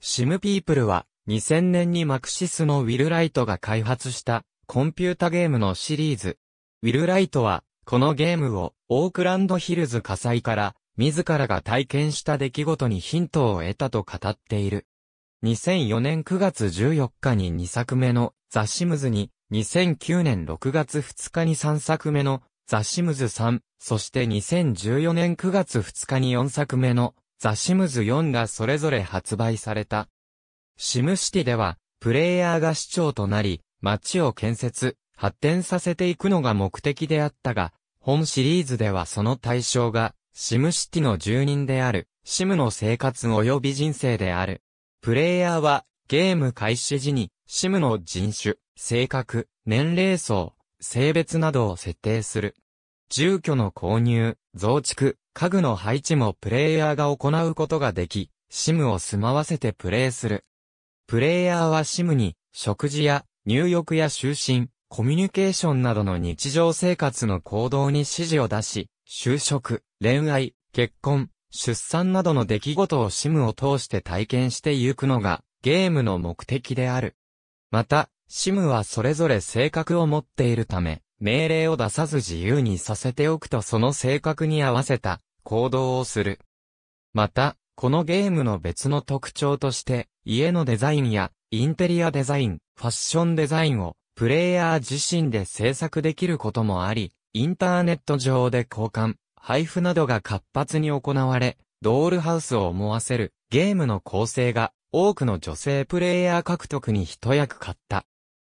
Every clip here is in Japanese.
シムピープルは2000年にマクシスのウィル・ライトが開発したコンピュータゲームのシリーズ。ウィル・ライトはこのゲームをオークランドヒルズ火災から自らが体験した出来事にヒントを得たと語っている。2004年9月14日に2作目のザ・シムズに、2009年6月2日に3作目のザ・シムズ3、そして2014年9月2日に4作目のザ・シムズ4がそれぞれ発売された。シムシティでは、プレイヤーが市長となり、街を建設、発展させていくのが目的であったが、本シリーズではその対象が、シムシティの住人である、シムの生活及び人生である。プレイヤーは、ゲーム開始時に、シムの人種、性格、年齢層、性別などを設定する。住居の購入、増築、家具の配置もプレイヤーが行うことができ、シムを住まわせてプレイする。プレイヤーはシムに、食事や、入浴や就寝、コミュニケーションなどの日常生活の行動に指示を出し、就職、恋愛、結婚、出産などの出来事をシムを通して体験してゆくのが、ゲームの目的である。また、シムはそれぞれ性格を持っているため、命令を出さず自由にさせておくとその性格に合わせた行動をする。また、このゲームの別の特徴として、家のデザインや、インテリアデザイン、ファッションデザインを、プレイヤー自身で制作できることもあり、インターネット上で交換、配布などが活発に行われ、ドールハウスを思わせるゲームの構成が多くの女性プレイヤー獲得に一役買った。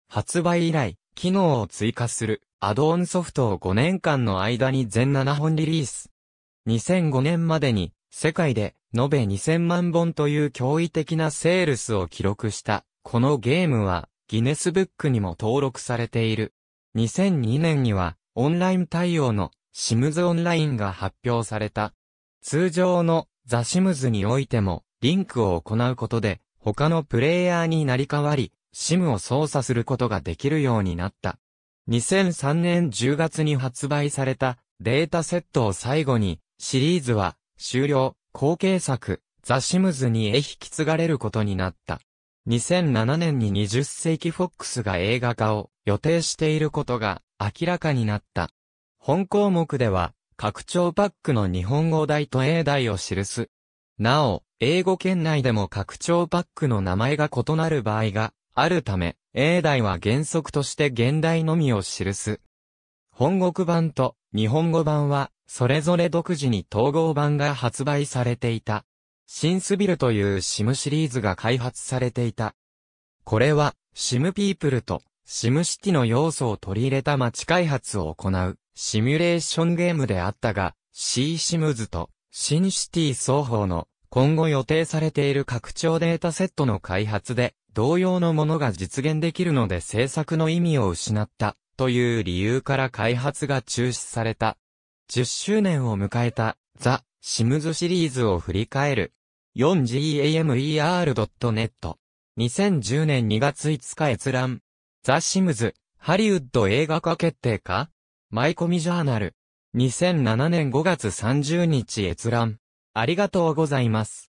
発売以来、機能を追加するアドオンソフトを5年間の間に全7本リリース。2005年までに世界で延べ2000万本という驚異的なセールスを記録したこのゲームはギネスブックにも登録されている。2002年にはオンライン対応のシムズオンラインが発表された。通常のザシムズにおいてもリンクを行うことで他のプレイヤーになり代わり、シムを操作することができるようになった。2003年10月に発売されたデータセットを最後にシリーズは、終了、後継作、ザ・シムズに絵引き継がれることになった。2007年に20世紀フォックスが映画化を予定していることが明らかになった。本項目では、拡張パックの日本語題と英題を記す。なお、英語圏内でも拡張パックの名前が異なる場合があるため、英題は原則として現代のみを記す。本国版と日本語版はそれぞれ独自に統合版が発売されていた。シンスビルというシムシリーズが開発されていた。これは、シムピープルとシムシティの要素を取り入れた街開発を行うシミュレーションゲームであったが、シーシムズとシンシティ双方の今後予定されている拡張データセットの開発で同様のものが実現できるので制作の意味を失ったという理由から開発が中止された。10周年を迎えたザ・シムズシリーズを振り返る 4gamer.net 2010年2月5日閲覧ザ・シムズハリウッド映画化決定かマイコミジャーナル2007年5月30日閲覧ありがとうございます。